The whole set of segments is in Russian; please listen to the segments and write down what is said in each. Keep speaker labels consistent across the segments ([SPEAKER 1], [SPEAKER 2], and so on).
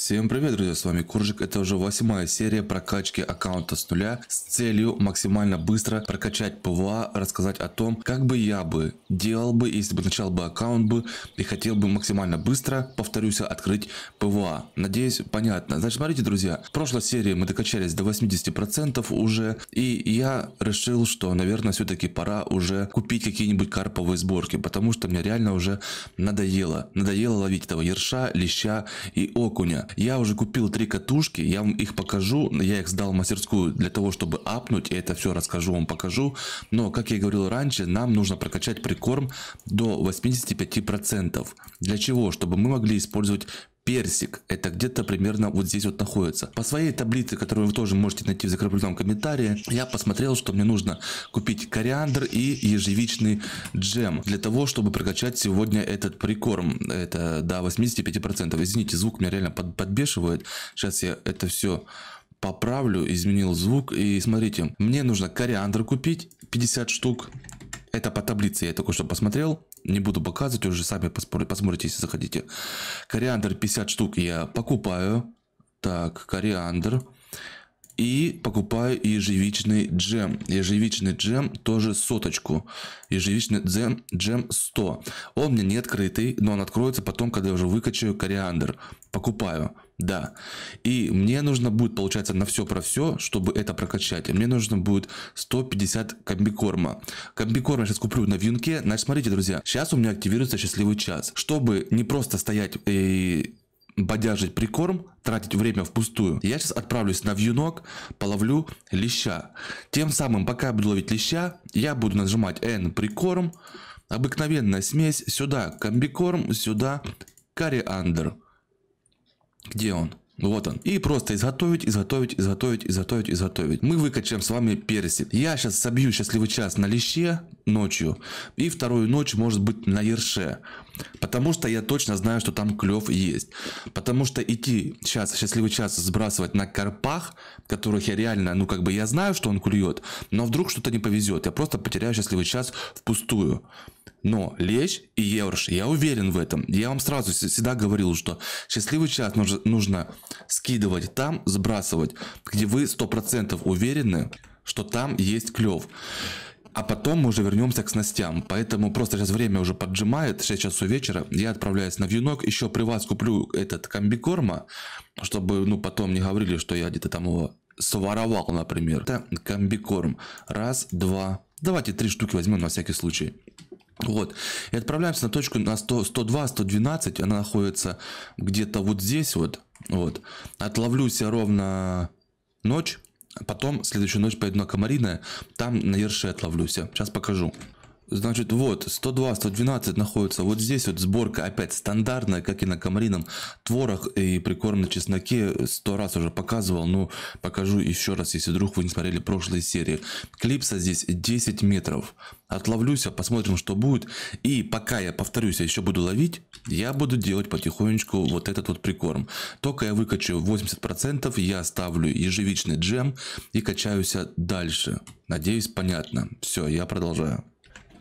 [SPEAKER 1] Всем привет, друзья, с вами Куржик. Это уже восьмая серия прокачки аккаунта с нуля с целью максимально быстро прокачать ПВА, рассказать о том, как бы я бы делал бы, если бы начал бы аккаунт бы и хотел бы максимально быстро, повторюсь, открыть ПВА. Надеюсь, понятно. Значит, смотрите, друзья, в прошлой серии мы докачались до 80% уже, и я решил, что, наверное, все-таки пора уже купить какие-нибудь карповые сборки, потому что мне реально уже надоело. Надоело ловить этого ерша, леща и окуня я уже купил три катушки, я вам их покажу, я их сдал в мастерскую для того, чтобы апнуть, и это все расскажу вам, покажу. Но, как я говорил раньше, нам нужно прокачать прикорм до 85%. Для чего? Чтобы мы могли использовать персик. Это где-то примерно вот здесь вот находится. По своей таблице, которую вы тоже можете найти в закрепленном комментарии, я посмотрел, что мне нужно купить кориандр и ежевичный джем для того, чтобы прокачать сегодня этот прикорм. Это до 85%. Извините, звук меня реально под, подбешивает. Сейчас я это все поправлю, изменил звук. И смотрите, мне нужно кориандр купить 50 штук. Это по таблице я только что посмотрел не буду показывать, уже сами посмотрите, если захотите. Кориандр 50 штук я покупаю. Так, кориандр. И покупаю ежевичный джем. Ежевичный джем тоже соточку. Ежевичный джем, джем 100. Он мне не открытый, но он откроется потом, когда я уже выкачаю кориандр. Покупаю. Да. И мне нужно будет, получается, на все про все, чтобы это прокачать. мне нужно будет 150 комбикорма. Комбикорм я сейчас куплю на вьюнке. Значит, смотрите, друзья, сейчас у меня активируется счастливый час. Чтобы не просто стоять и э, бодяжить прикорм, тратить время впустую. Я сейчас отправлюсь на вьюнок, половлю леща. Тем самым, пока я буду ловить леща, я буду нажимать N прикорм, обыкновенная смесь, сюда комбикорм, сюда кориандр. Где он? Вот он. И просто изготовить, изготовить, изготовить, изготовить, изготовить. Мы выкачаем с вами персик. Я сейчас собью счастливый час на леще ночью. И вторую ночь может быть на ерше. Потому что я точно знаю, что там клев есть. Потому что идти сейчас, счастливый час, сбрасывать на карпах, которых я реально, ну как бы я знаю, что он клюет, но вдруг что-то не повезет. Я просто потеряю счастливый час впустую. Но Лещ и Еврош, я уверен в этом. Я вам сразу всегда говорил, что счастливый час нужно, нужно скидывать там, сбрасывать, где вы 100% уверены, что там есть клев. А потом мы уже вернемся к снастям. Поэтому просто сейчас время уже поджимает, 6 часов вечера. Я отправляюсь на вьюнок, еще при вас куплю этот комбикорма, чтобы ну потом не говорили, что я где-то там его своровал, например. Это комбикорм. Раз, два. Давайте три штуки возьмем на всякий случай. Вот. И отправляемся на точку на 100, 102, 112. Она находится где-то вот здесь вот. Вот. Отловлю себя ровно ночь. Потом следующую ночь пойду на Комариное. Там на Ерше отловлюся. Сейчас покажу. Значит, вот, 102, 112 находится вот здесь. Вот сборка опять стандартная, как и на комарином творог и прикорм на чесноке. Сто раз уже показывал, но покажу еще раз, если вдруг вы не смотрели прошлые серии. Клипса здесь 10 метров. Отловлюся, а посмотрим, что будет. И пока я, повторюсь, я а еще буду ловить, я буду делать потихонечку вот этот вот прикорм. Только я выкачаю 80%, я ставлю ежевичный джем и качаюсь дальше. Надеюсь, понятно. Все, я продолжаю.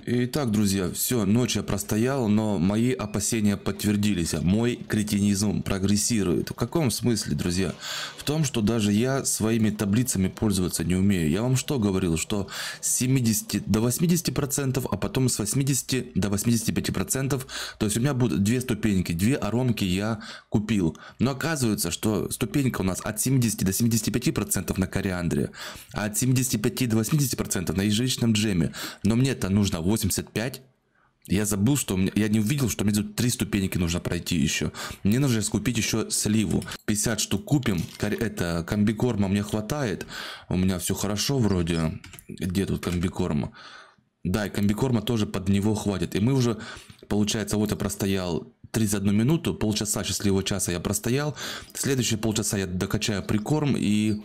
[SPEAKER 1] Итак, друзья, все, ночь я простоял, но мои опасения подтвердились. А мой кретинизм прогрессирует. В каком смысле, друзья? В том, что даже я своими таблицами пользоваться не умею. Я вам что говорил, что с 70 до 80 процентов, а потом с 80 до 85 процентов. То есть у меня будут две ступеньки, две аромки. я купил. Но оказывается, что ступенька у нас от 70 до 75 процентов на кориандре, а от 75 до 80 процентов на ежевичном джеме. Но мне это нужно 80 85. Я забыл, что у меня... Я не увидел, что мне тут три ступеньки нужно пройти еще. Мне нужно купить еще сливу. 50 штук купим. Это, комбикорма мне хватает. У меня все хорошо вроде. Где тут комбикорма? Да, и комбикорма тоже под него хватит. И мы уже, получается, вот я простоял 31 минуту, полчаса счастливого часа я простоял. Следующие полчаса я докачаю прикорм и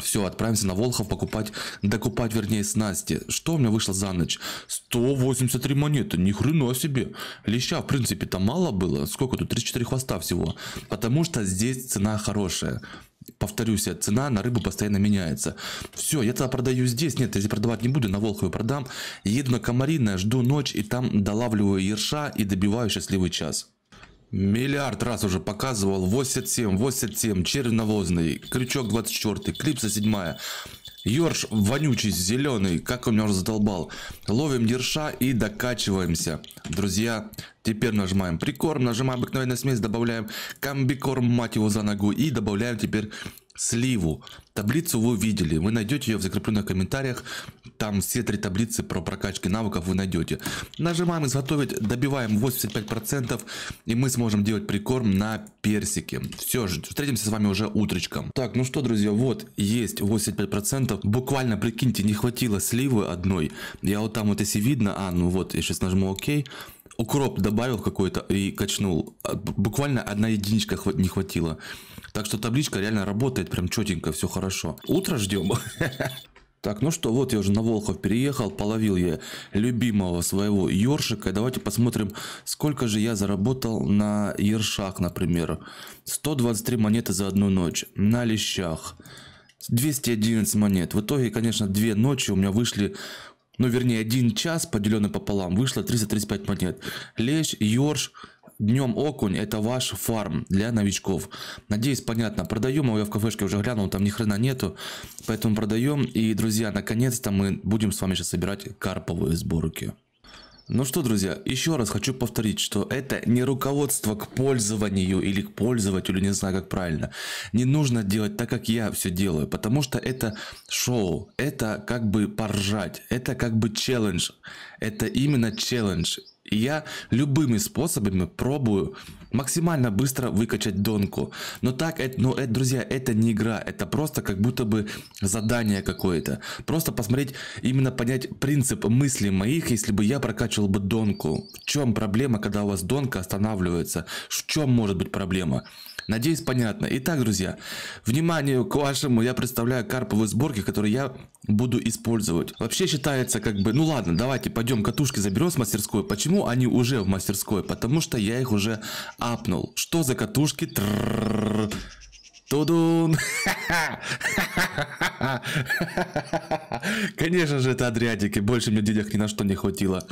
[SPEAKER 1] все, отправимся на Волхов покупать, докупать, вернее, снасти. Что у меня вышло за ночь? 183 монеты, ни хрена себе. Леща, в принципе, там мало было. Сколько тут? 34 хвоста всего. Потому что здесь цена хорошая. Повторюсь, цена на рыбу постоянно меняется. Все, я тогда продаю здесь. Нет, я здесь продавать не буду, на Волхове продам. Еду на Комарино, жду ночь и там долавливаю ерша и добиваю счастливый час. Миллиард раз уже показывал 87, 87, червь навозный, крючок 24, клипса 7. Ёрш вонючий, зеленый, как он меня уже задолбал. Ловим дерша и докачиваемся. Друзья, теперь нажимаем прикорм, нажимаем обыкновенная смесь, добавляем комбикорм, мать его, за ногу. И добавляем теперь сливу. Таблицу вы увидели, вы найдете ее в закрепленных комментариях, там все три таблицы про прокачки навыков вы найдете. Нажимаем изготовить, добиваем 85% и мы сможем делать прикорм на персике. Все, встретимся с вами уже утречком. Так, ну что, друзья, вот есть 85%, буквально, прикиньте, не хватило сливы одной. Я вот там вот если видно, а, ну вот, я сейчас нажму ОК укроп добавил какой-то и качнул. А, буквально одна единичка не хватило. Так что табличка реально работает прям четенько, все хорошо. Утро ждем. Так, ну что, вот я уже на Волхов переехал, половил я любимого своего ершика. Давайте посмотрим, сколько же я заработал на ершах, например. 123 монеты за одну ночь. На лещах. 211 монет. В итоге, конечно, две ночи у меня вышли ну, вернее, один час, поделенный пополам, вышло 335 монет. Лещ, Йорш, Днем окунь это ваш фарм для новичков. Надеюсь, понятно. Продаем его, а я в кафешке уже глянул, там ни хрена нету. Поэтому продаем. И, друзья, наконец-то мы будем с вами сейчас собирать карповые сборки. Ну что, друзья, еще раз хочу повторить, что это не руководство к пользованию или к пользователю, не знаю как правильно. Не нужно делать так, как я все делаю, потому что это шоу, это как бы поржать, это как бы челлендж. Это именно челлендж. И я любыми способами пробую максимально быстро выкачать донку. Но так, э, но, это, друзья, это не игра, это просто как будто бы задание какое-то. Просто посмотреть, именно понять принцип мысли моих, если бы я прокачивал бы донку. В чем проблема, когда у вас донка останавливается? В чем может быть проблема? Надеюсь, понятно. Итак, друзья, внимание к вашему я представляю карповые сборки, которые я буду использовать. Вообще считается как бы, ну ладно, давайте пойдем катушки заберем с мастерской. Почему они уже в мастерской? Потому что я их уже апнул. Что за катушки? Трррррр. Тудун! Конечно же, это Адриатики. Больше мне денег ни на что не хватило.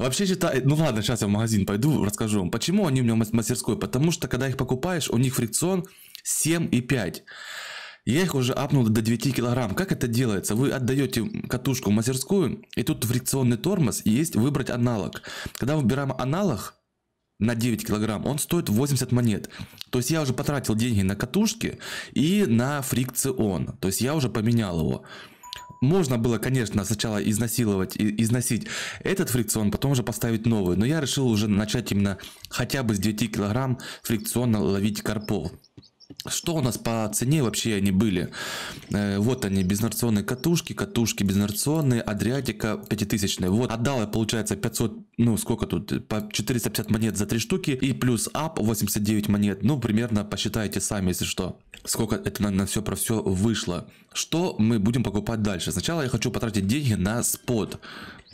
[SPEAKER 1] Вообще считаю... Ну ладно, сейчас я в магазин пойду, расскажу вам. Почему они у меня в мастерской? Потому что, когда их покупаешь, у них фрикцион 7,5. Я их уже апнул до 9 килограмм. Как это делается? Вы отдаете катушку в мастерскую, и тут фрикционный тормоз, и есть выбрать аналог. Когда выбираем аналог, на 9 килограмм, он стоит 80 монет. То есть я уже потратил деньги на катушки и на фрикцион. То есть я уже поменял его. Можно было, конечно, сначала изнасиловать, и износить этот фрикцион, потом уже поставить новый. Но я решил уже начать именно хотя бы с 9 килограмм фрикциона ловить карпов. Что у нас по цене вообще они были? Э, вот они, безнарционные катушки, катушки безнарционные, Адриатика 5000. Вот отдал я, получается, 500, ну сколько тут, по 450 монет за 3 штуки и плюс ап 89 монет. Ну, примерно посчитайте сами, если что, сколько это на, на все про все вышло. Что мы будем покупать дальше? Сначала я хочу потратить деньги на спот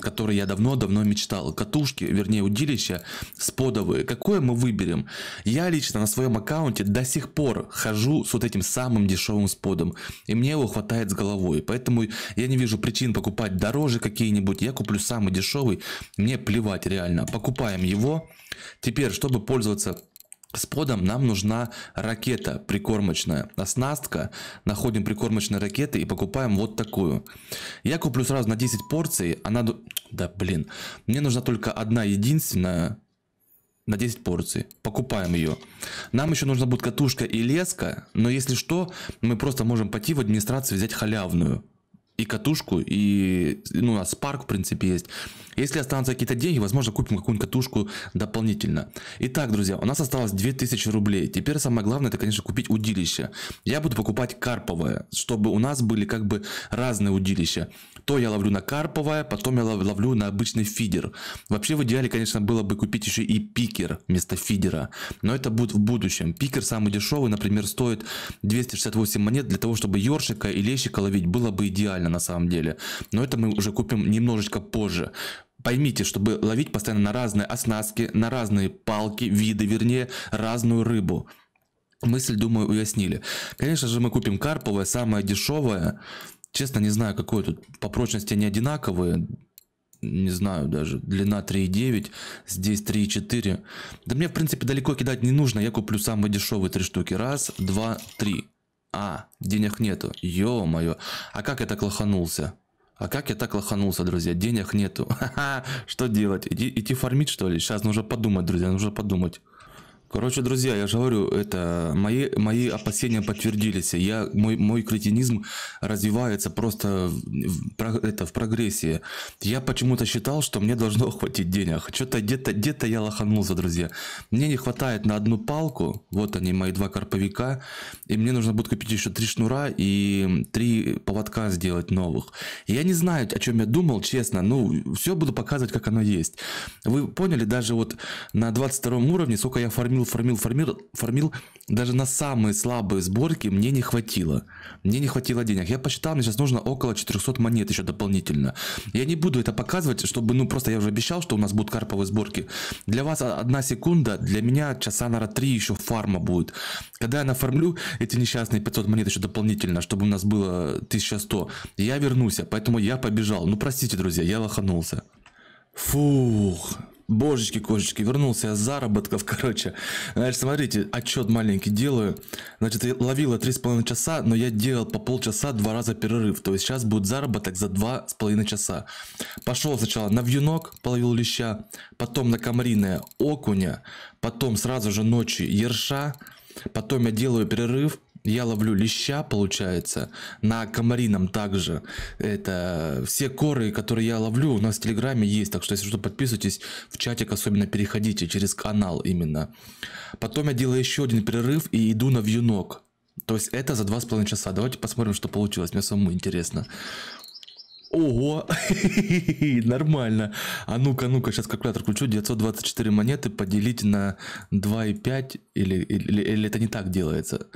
[SPEAKER 1] который я давно-давно мечтал. Катушки, вернее удилища сподовые. Какое мы выберем? Я лично на своем аккаунте до сих пор хожу с вот этим самым дешевым сподом. И мне его хватает с головой. Поэтому я не вижу причин покупать дороже какие-нибудь. Я куплю самый дешевый. Мне плевать реально. Покупаем его. Теперь, чтобы пользоваться с подом нам нужна ракета прикормочная, оснастка. Находим прикормочные ракеты и покупаем вот такую. Я куплю сразу на 10 порций, она... Да блин, мне нужна только одна единственная на 10 порций. Покупаем ее. Нам еще нужна будет катушка и леска, но если что, мы просто можем пойти в администрацию взять халявную и катушку, и ну, у а нас парк, в принципе, есть. Если останутся какие-то деньги, возможно, купим какую-нибудь катушку дополнительно. Итак, друзья, у нас осталось 2000 рублей. Теперь самое главное, это, конечно, купить удилище. Я буду покупать карповое, чтобы у нас были как бы разные удилища. То я ловлю на карповое, потом я ловлю на обычный фидер. Вообще, в идеале, конечно, было бы купить еще и пикер вместо фидера. Но это будет в будущем. Пикер самый дешевый, например, стоит 268 монет. Для того, чтобы ёршика и лещика ловить, было бы идеально прикольно на самом деле. Но это мы уже купим немножечко позже. Поймите, чтобы ловить постоянно на разные оснастки, на разные палки, виды, вернее, разную рыбу. Мысль, думаю, уяснили. Конечно же, мы купим карповое, самое дешевое. Честно, не знаю, какое тут. По прочности они одинаковые. Не знаю даже. Длина 3,9. Здесь 3,4. Да мне, в принципе, далеко кидать не нужно. Я куплю самые дешевые три штуки. Раз, два, три. А, денег нету. Ё-моё. А как я так лоханулся? А как я так лоханулся, друзья? Денег нету. Ха-ха. Что делать? Иди, идти фармить, что ли? Сейчас нужно подумать, друзья. Нужно подумать. Короче, друзья, я же говорю, это мои, мои опасения подтвердились. Я, мой, мой кретинизм развивается просто в, это, в прогрессии. Я почему-то считал, что мне должно хватить денег. Что-то где-то где, -то, где -то я лоханулся, друзья. Мне не хватает на одну палку. Вот они, мои два карповика. И мне нужно будет купить еще три шнура и три поводка сделать новых. Я не знаю, о чем я думал, честно. Ну, все буду показывать, как оно есть. Вы поняли, даже вот на 22 уровне, сколько я формил формил, формил, формил, формил. Даже на самые слабые сборки мне не хватило. Мне не хватило денег. Я посчитал, мне сейчас нужно около 400 монет еще дополнительно. Я не буду это показывать, чтобы, ну, просто я уже обещал, что у нас будут карповые сборки. Для вас одна секунда, для меня часа, наверное, три еще фарма будет. Когда я нафармлю эти несчастные 500 монет еще дополнительно, чтобы у нас было 1100, я вернусь, а поэтому я побежал. Ну, простите, друзья, я лоханулся. Фух, Божечки-кошечки, вернулся я с заработков, короче. Значит, смотрите, отчет маленький делаю. Значит, я ловила 3,5 часа, но я делал по полчаса два раза перерыв. То есть сейчас будет заработок за 2,5 часа. Пошел сначала на вьюнок, половил леща, потом на комариное окуня, потом сразу же ночью ерша, потом я делаю перерыв, я ловлю леща, получается, на комарином также. Это все коры, которые я ловлю, у нас в Телеграме есть, так что если что, подписывайтесь, в чатик особенно переходите, через канал именно. Потом я делаю еще один перерыв и иду на вьюнок. То есть это за два с половиной часа. Давайте посмотрим, что получилось, мне самому интересно. Ого, нормально. А ну-ка, ну-ка, сейчас калькулятор включу. 924 монеты поделить на 2,5 или, или, или это не так делается?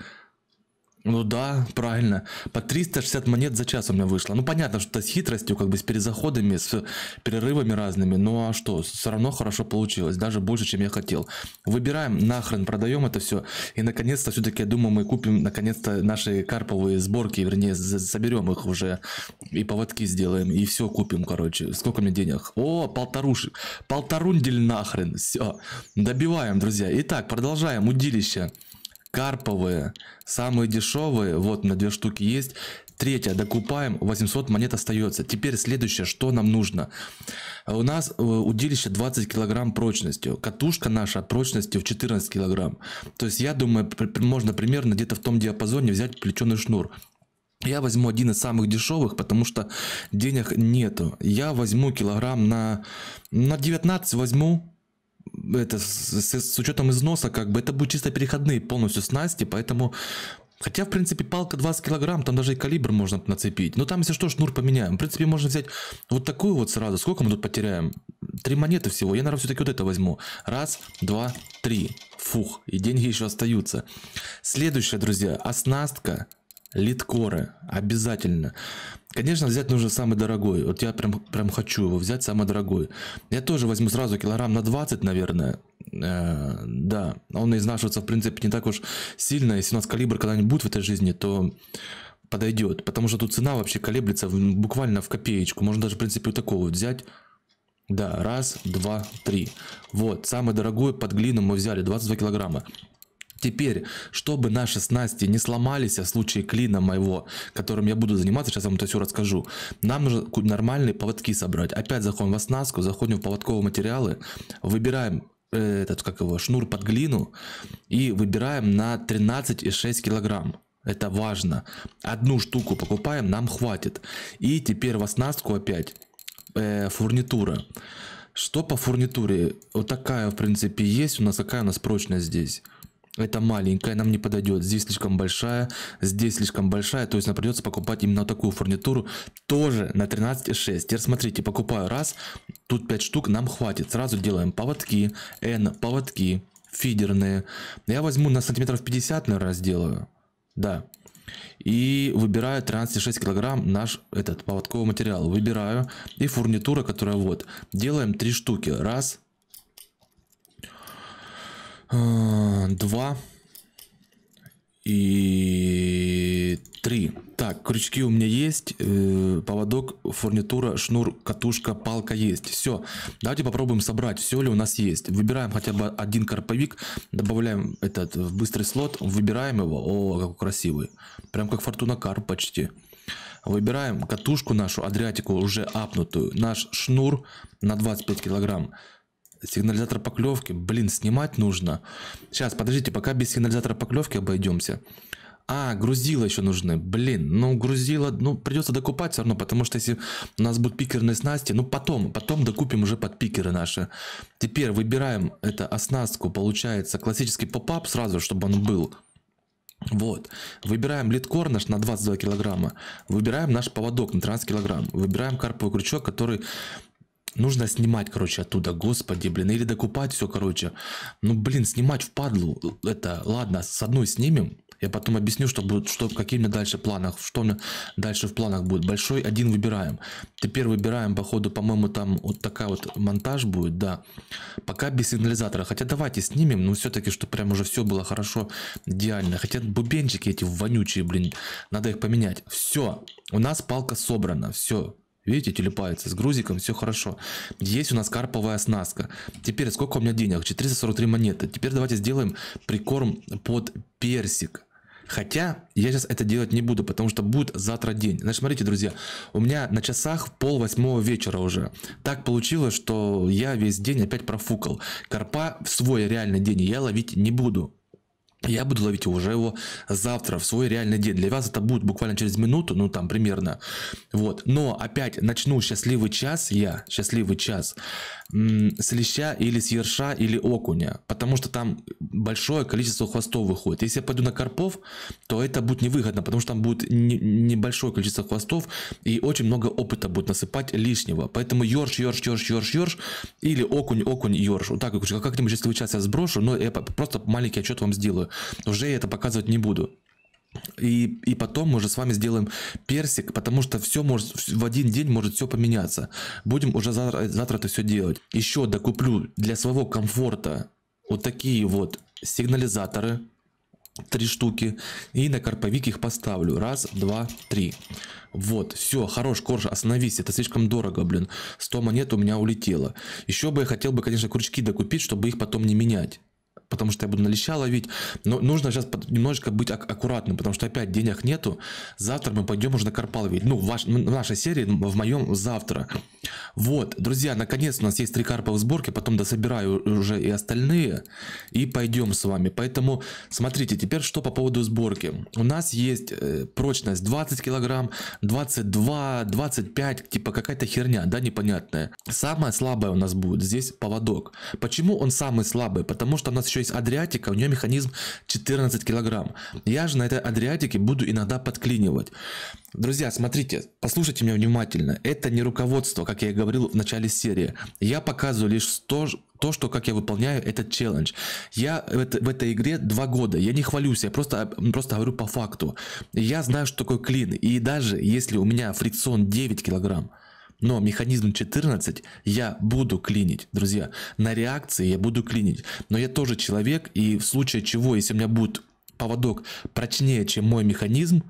[SPEAKER 1] Ну да, правильно. По 360 монет за час у меня вышло. Ну понятно, что с хитростью, как бы с перезаходами, с перерывами разными. Ну а что, все равно хорошо получилось, даже больше, чем я хотел. Выбираем, нахрен, продаем это все. И наконец-то все-таки, я думаю, мы купим, наконец-то, наши карповые сборки, вернее, соберем их уже. И поводки сделаем, и все купим, короче. Сколько мне денег? О, полторушек. Полторундель нахрен, все. Добиваем, друзья. Итак, продолжаем удилище. Карповые, самые дешевые, вот на две штуки есть. Третья, докупаем, 800 монет остается. Теперь следующее, что нам нужно. У нас э, удилище 20 килограмм прочностью. Катушка наша прочностью в 14 килограмм. То есть я думаю, можно примерно где-то в том диапазоне взять плеченый шнур. Я возьму один из самых дешевых, потому что денег нету. Я возьму килограмм на, на 19 возьму, это с, с, с учетом износа, как бы, это будет чисто переходные полностью снасти, поэтому... Хотя, в принципе, палка 20 килограмм, там даже и калибр можно нацепить. Но там, если что, шнур поменяем. В принципе, можно взять вот такую вот сразу. Сколько мы тут потеряем? Три монеты всего. Я, наверное, все-таки вот это возьму. Раз, два, три. Фух, и деньги еще остаются. Следующее, друзья, оснастка Литкоры, обязательно. Конечно, взять нужно самый дорогой. Вот я прям, прям хочу его взять, самый дорогой. Я тоже возьму сразу килограмм на 20, наверное. Э, да, он изнашивается, в принципе, не так уж сильно. Если у нас калибр когда-нибудь будет в этой жизни, то подойдет. Потому что тут цена вообще колеблется в, буквально в копеечку. Можно даже, в принципе, вот такого вот взять. Да, раз, два, три. Вот, самый дорогой под глину мы взяли, 22 килограмма. Теперь, чтобы наши снасти не сломались в случае клина моего, которым я буду заниматься, сейчас я вам это все расскажу, нам нужно нормальные поводки собрать. Опять заходим в оснастку, заходим в поводковые материалы, выбираем э, этот, как его, шнур под глину и выбираем на 13,6 килограмм. Это важно. Одну штуку покупаем, нам хватит. И теперь в оснастку опять э, фурнитура. Что по фурнитуре? Вот такая, в принципе, есть у нас. Какая у нас прочность здесь? Это маленькая, нам не подойдет. Здесь слишком большая, здесь слишком большая. То есть нам придется покупать именно такую фурнитуру. Тоже на 13,6. Теперь смотрите, покупаю раз, тут 5 штук нам хватит. Сразу делаем поводки, N поводки, фидерные. Я возьму на сантиметров 50, наверное, сделаю. Да. И выбираю 13,6 килограмм наш этот поводковый материал. Выбираю. И фурнитура, которая вот. Делаем 3 штуки. Раз, а, два. И три. Так, крючки у меня есть, э, поводок, фурнитура, шнур, катушка, палка есть. Все, давайте попробуем собрать, все ли у нас есть. Выбираем хотя бы один карповик, добавляем этот в быстрый слот, выбираем его. О, какой красивый. Прям как фортуна карп почти. Выбираем катушку нашу, адриатику уже апнутую, наш шнур на 25 килограмм, Сигнализатор поклевки. Блин, снимать нужно. Сейчас, подождите, пока без сигнализатора поклевки обойдемся. А, грузила еще нужны. Блин, ну грузила, ну придется докупать все равно, потому что если у нас будут пикерные снасти, ну потом, потом докупим уже под пикеры наши. Теперь выбираем это оснастку, получается, классический поп-ап сразу, чтобы он был. Вот. Выбираем литкор наш на 22 килограмма. Выбираем наш поводок на 13 килограмм. Выбираем карповый крючок, который Нужно снимать, короче, оттуда, господи, блин, или докупать все, короче. Ну, блин, снимать впадлу, это, ладно, с одной снимем, я потом объясню, что будет, что, какие мне дальше планах, что мне дальше в планах будет. Большой один выбираем. Теперь выбираем, походу, по-моему, там вот такая вот монтаж будет, да. Пока без сигнализатора. Хотя давайте снимем, но все-таки, чтобы прям уже все было хорошо, идеально. Хотя бубенчики эти вонючие, блин, надо их поменять. Все, у нас палка собрана, все. Видите, телепается. С грузиком все хорошо. Есть у нас карповая оснастка. Теперь сколько у меня денег? 443 монеты. Теперь давайте сделаем прикорм под персик. Хотя я сейчас это делать не буду, потому что будет завтра день. Значит, смотрите, друзья, у меня на часах пол восьмого вечера уже. Так получилось, что я весь день опять профукал. Карпа в свой реальный день я ловить не буду. Я буду ловить уже его завтра, в свой реальный день. Для вас это будет буквально через минуту, ну там примерно. Вот. Но опять начну счастливый час я, счастливый час с леща или с ерша или окуня, потому что там большое количество хвостов выходит. Если я пойду на карпов, то это будет невыгодно, потому что там будет небольшое количество хвостов и очень много опыта будет насыпать лишнего. Поэтому ерш, ерш, ерш, ерш, ерш или окунь, окунь, ерш. Вот так, как-нибудь, если вы сейчас я сброшу, но я просто маленький отчет вам сделаю. Уже я это показывать не буду. И, и потом мы уже с вами сделаем персик, потому что все может в один день может все поменяться. Будем уже завтра, завтра это все делать. Еще докуплю для своего комфорта вот такие вот сигнализаторы. Три штуки. И на карповик их поставлю. Раз, два, три. Вот, все, хорош, Корж, остановись, это слишком дорого, блин. 100 монет у меня улетело. Еще бы я хотел бы, конечно, крючки докупить, чтобы их потом не менять потому что я буду на леща ловить. Но нужно сейчас немножечко быть аккуратным, потому что опять денег нету. Завтра мы пойдем уже на карпа ловить. Ну, в, ваш, в нашей серии, в моем завтра. Вот, друзья, наконец у нас есть три карпа в сборке, потом дособираю уже и остальные, и пойдем с вами. Поэтому смотрите, теперь что по поводу сборки. У нас есть э, прочность 20 килограмм, 22, 25, типа какая-то херня, да, непонятная. Самое слабое у нас будет здесь поводок. Почему он самый слабый? Потому что у нас еще есть Адриатика, у нее механизм 14 килограмм. Я же на этой Адриатике буду иногда подклинивать. Друзья, смотрите, послушайте меня внимательно. Это не руководство, как я и говорил в начале серии. Я показываю лишь то, то что как я выполняю этот челлендж. Я в, это, в этой игре два года. Я не хвалюсь, я просто, просто говорю по факту. Я знаю, что такое клин. И даже если у меня фрикцион 9 килограмм, но механизм 14 я буду клинить, друзья. На реакции я буду клинить. Но я тоже человек, и в случае чего, если у меня будет поводок прочнее, чем мой механизм,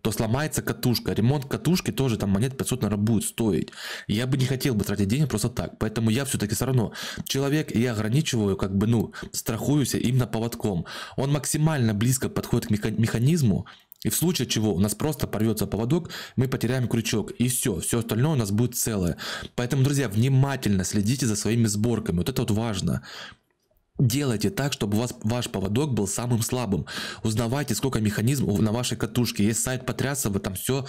[SPEAKER 1] то сломается катушка. Ремонт катушки тоже там монет 500, наверное, будет стоить. Я бы не хотел бы тратить деньги просто так. Поэтому я все-таки все равно человек, я ограничиваю, как бы, ну, страхуюсь именно поводком. Он максимально близко подходит к механизму, и в случае чего у нас просто порвется поводок, мы потеряем крючок. И все, все остальное у нас будет целое. Поэтому, друзья, внимательно следите за своими сборками. Вот это вот важно. Делайте так, чтобы у вас ваш поводок был самым слабым. Узнавайте, сколько механизмов на вашей катушке. Есть сайт потряса, вы там все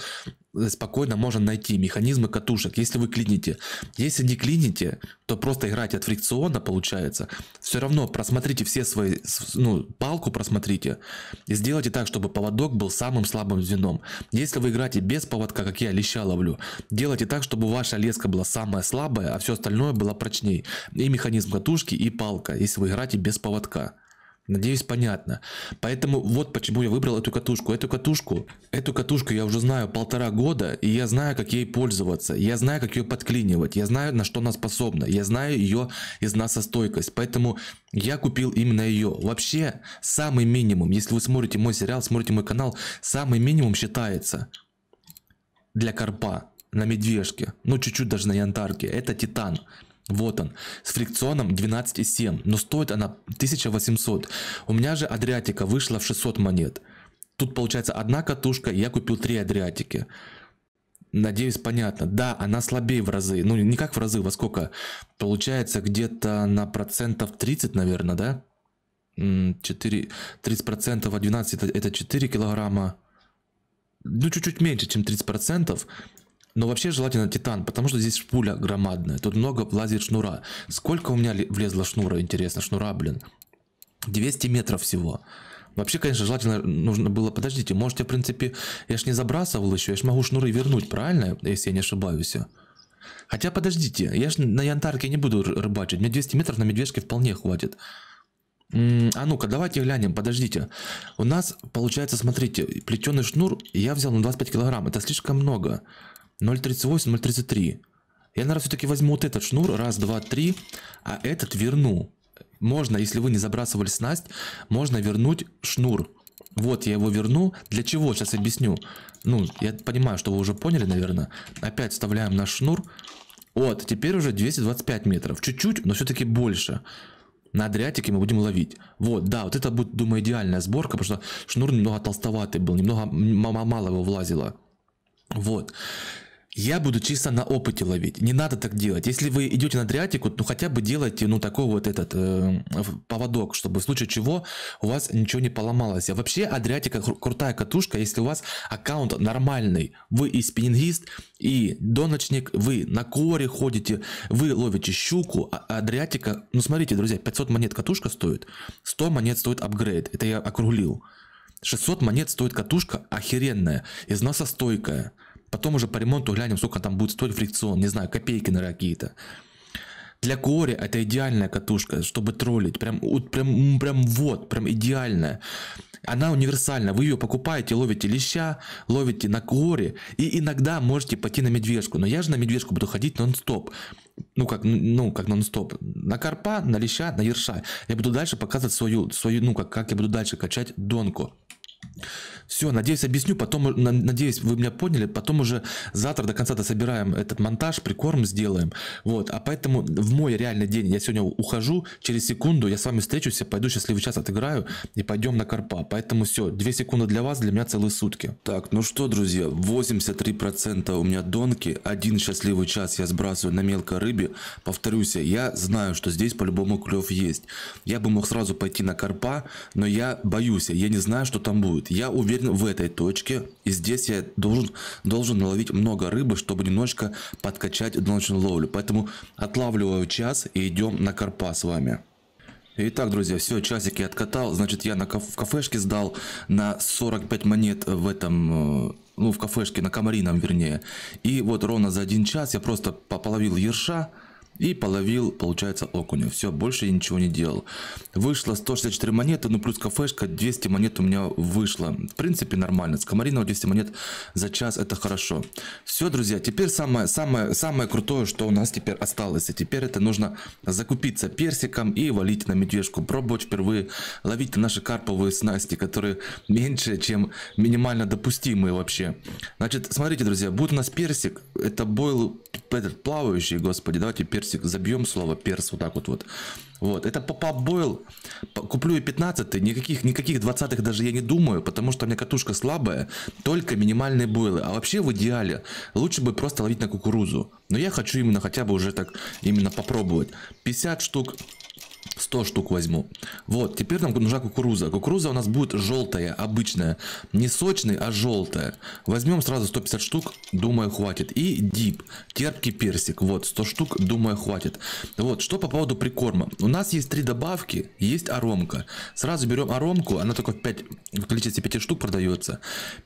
[SPEAKER 1] Э, спокойно можно найти механизмы катушек, если вы клините. Если не клините, то просто играть от фрикциона получается. Все равно просмотрите все свои, ну, палку просмотрите и сделайте так, чтобы поводок был самым слабым звеном. Если вы играете без поводка, как я леща ловлю, делайте так, чтобы ваша леска была самая слабая, а все остальное было прочнее. И механизм катушки, и палка, если вы играете без поводка. Надеюсь, понятно. Поэтому вот почему я выбрал эту катушку. Эту катушку, эту катушку я уже знаю полтора года, и я знаю, как ей пользоваться. Я знаю, как ее подклинивать. Я знаю, на что она способна. Я знаю ее износостойкость. Поэтому я купил именно ее. Вообще, самый минимум, если вы смотрите мой сериал, смотрите мой канал, самый минимум считается для карпа на медвежке, ну чуть-чуть даже на янтарке, это титан. Вот он, с фрикционом 12,7, но стоит она 1800. У меня же Адриатика вышла в 600 монет. Тут получается одна катушка, и я купил три Адриатики. Надеюсь, понятно. Да, она слабее в разы. Ну, не как в разы, во сколько? Получается, где-то на процентов 30, наверное, да? 4, 30 процентов от 12 это, это 4 килограмма. Ну, чуть-чуть меньше, чем 30 процентов. Но вообще желательно титан, потому что здесь пуля громадная. Тут много влазит шнура. Сколько у меня влезло шнура, интересно, шнура, блин. 200 метров всего. Вообще, конечно, желательно нужно было... Подождите, можете, в принципе... Я ж не забрасывал еще, я ж могу шнуры вернуть, правильно? Если я не ошибаюсь. Хотя, подождите, я ж на янтарке не буду рыбачить. Мне 200 метров на медвежке вполне хватит. А ну-ка, давайте глянем, подождите. У нас, получается, смотрите, плетеный шнур я взял на 25 килограмм. Это слишком много. 0.38, 0.33. Я, наверное, все-таки возьму вот этот шнур. Раз, два, три. А этот верну. Можно, если вы не забрасывали снасть, можно вернуть шнур. Вот, я его верну. Для чего? Сейчас объясню. Ну, я понимаю, что вы уже поняли, наверное. Опять вставляем наш шнур. Вот, теперь уже 225 метров. Чуть-чуть, но все-таки больше. На Адриатике мы будем ловить. Вот, да, вот это будет, думаю, идеальная сборка, потому что шнур немного толстоватый был, немного мало его влазило. Вот. Я буду чисто на опыте ловить. Не надо так делать. Если вы идете на Адриатику, ну хотя бы делайте ну такой вот этот э, поводок, чтобы в случае чего у вас ничего не поломалось. А вообще Адриатика крутая катушка, если у вас аккаунт нормальный. Вы и спиннингист, и доночник, вы на коре ходите, вы ловите щуку, а Адриатика, ну смотрите, друзья, 500 монет катушка стоит, 100 монет стоит апгрейд, это я округлил. 600 монет стоит катушка охеренная, износостойкая. Потом уже по ремонту глянем, сколько там будет стоить фрикцион. Не знаю, копейки на какие-то. Для Кори это идеальная катушка, чтобы троллить. Прям, вот, прям, прям вот, прям идеальная. Она универсальна. Вы ее покупаете, ловите леща, ловите на коре. И иногда можете пойти на медвежку. Но я же на медвежку буду ходить нон-стоп. Ну как, ну, как нон-стоп. На карпа, на леща, на ерша. Я буду дальше показывать свою, свою ну как, как я буду дальше качать донку. Все, надеюсь, объясню. Потом, надеюсь, вы меня поняли. Потом уже завтра до конца то собираем этот монтаж, прикорм сделаем. Вот. А поэтому в мой реальный день я сегодня ухожу. Через секунду я с вами встречусь, я пойду счастливый час отыграю и пойдем на карпа. Поэтому все, две секунды для вас, для меня целые сутки. Так, ну что, друзья, 83% у меня донки. Один счастливый час я сбрасываю на мелкой рыбе. Повторюсь, я знаю, что здесь по-любому клев есть. Я бы мог сразу пойти на карпа, но я боюсь, я не знаю, что там будет существует. Я уверен в этой точке. И здесь я должен, должен наловить много рыбы, чтобы немножечко подкачать одиночную ловлю. Поэтому отлавливаю час и идем на карпа с вами. Итак, друзья, все, часики откатал. Значит, я на каф в кафешке сдал на 45 монет в этом э, ну, в кафешке, на камарином, вернее. И вот ровно за один час я просто пополовил ерша, и половил, получается, окуня. Все, больше я ничего не делал. Вышло 164 монеты, ну плюс кафешка, 200 монет у меня вышло. В принципе, нормально. С комариного 200 монет за час, это хорошо. Все, друзья, теперь самое, самое, самое крутое, что у нас теперь осталось. И теперь это нужно закупиться персиком и валить на медвежку. Пробовать впервые ловить наши карповые снасти, которые меньше, чем минимально допустимые вообще. Значит, смотрите, друзья, будет у нас персик. Это был этот плавающий, господи, давайте персик, забьем слово перс вот так вот вот. Вот, это попап бойл, куплю и 15 никаких, никаких 20 даже я не думаю, потому что у меня катушка слабая, только минимальные бойлы, а вообще в идеале лучше бы просто ловить на кукурузу, но я хочу именно хотя бы уже так именно попробовать. 50 штук 100 штук возьму. Вот, теперь нам нужна кукуруза. Кукуруза у нас будет желтая, обычная. Не сочная, а желтая. Возьмем сразу 150 штук, думаю, хватит. И дип, терпкий персик. Вот, 100 штук, думаю, хватит. Вот, что по поводу прикорма. У нас есть три добавки, есть аромка. Сразу берем аромку, она только в, 5, в количестве 5 штук продается.